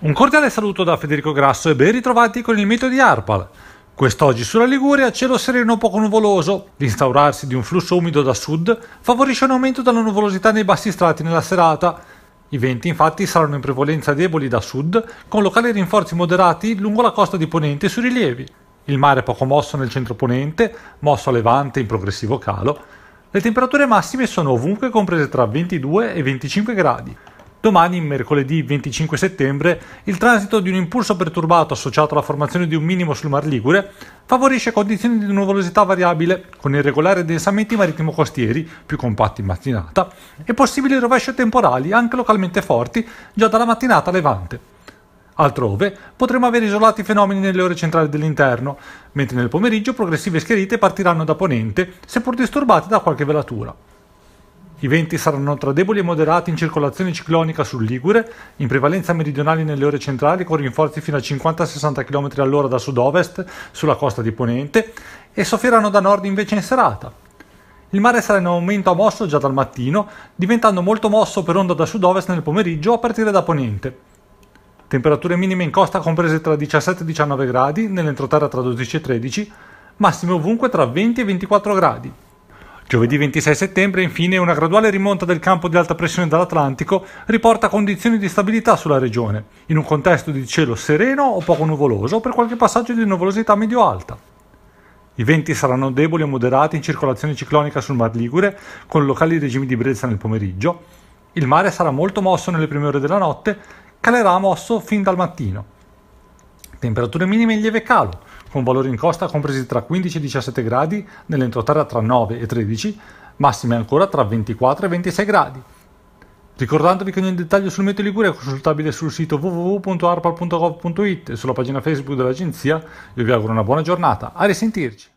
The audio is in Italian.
Un cordiale saluto da Federico Grasso e ben ritrovati con il mito di Arpal. Quest'oggi sulla Liguria cielo sereno poco nuvoloso, l'instaurarsi di un flusso umido da sud favorisce un aumento della nuvolosità nei bassi strati nella serata. I venti infatti saranno in prevalenza deboli da sud, con locali rinforzi moderati lungo la costa di Ponente sui rilievi. Il mare poco mosso nel centro ponente, mosso a levante in progressivo calo. Le temperature massime sono ovunque comprese tra 22 e 25 gradi. Domani, mercoledì 25 settembre, il transito di un impulso perturbato associato alla formazione di un minimo sul Mar Ligure favorisce condizioni di nuvolosità variabile, con irregolari addensamenti marittimo-costieri, più compatti in mattinata, e possibili rovesci temporali anche localmente forti già dalla mattinata a levante. Altrove potremo avere isolati fenomeni nelle ore centrali dell'interno, mentre nel pomeriggio progressive schierite partiranno da ponente, seppur disturbate da qualche velatura. I venti saranno tra deboli e moderati in circolazione ciclonica sul Ligure, in prevalenza meridionali nelle ore centrali con rinforzi fino a 50-60 km all'ora da sud-ovest sulla costa di Ponente e soffieranno da nord invece in serata. Il mare sarà in aumento a mosso già dal mattino, diventando molto mosso per onda da sud-ovest nel pomeriggio a partire da Ponente. Temperature minime in costa comprese tra 17 e 19 gradi, nell'entroterra tra 12 e 13, massime ovunque tra 20 e 24 gradi. Giovedì 26 settembre, infine, una graduale rimonta del campo di alta pressione dall'Atlantico riporta condizioni di stabilità sulla regione, in un contesto di cielo sereno o poco nuvoloso per qualche passaggio di nuvolosità medio-alta. I venti saranno deboli o moderati in circolazione ciclonica sul Mar Ligure, con locali regimi di brezza nel pomeriggio. Il mare sarà molto mosso nelle prime ore della notte, calerà mosso fin dal mattino. Temperature minime in lieve calo, con valori in costa compresi tra 15 e 17 gradi, nell'entroterra tra 9 e 13, massime ancora tra 24 e 26 gradi. Ricordandovi che ogni dettaglio sul meteo Ligure è consultabile sul sito www.arpal.gov.it e sulla pagina Facebook dell'agenzia, io vi auguro una buona giornata. A risentirci!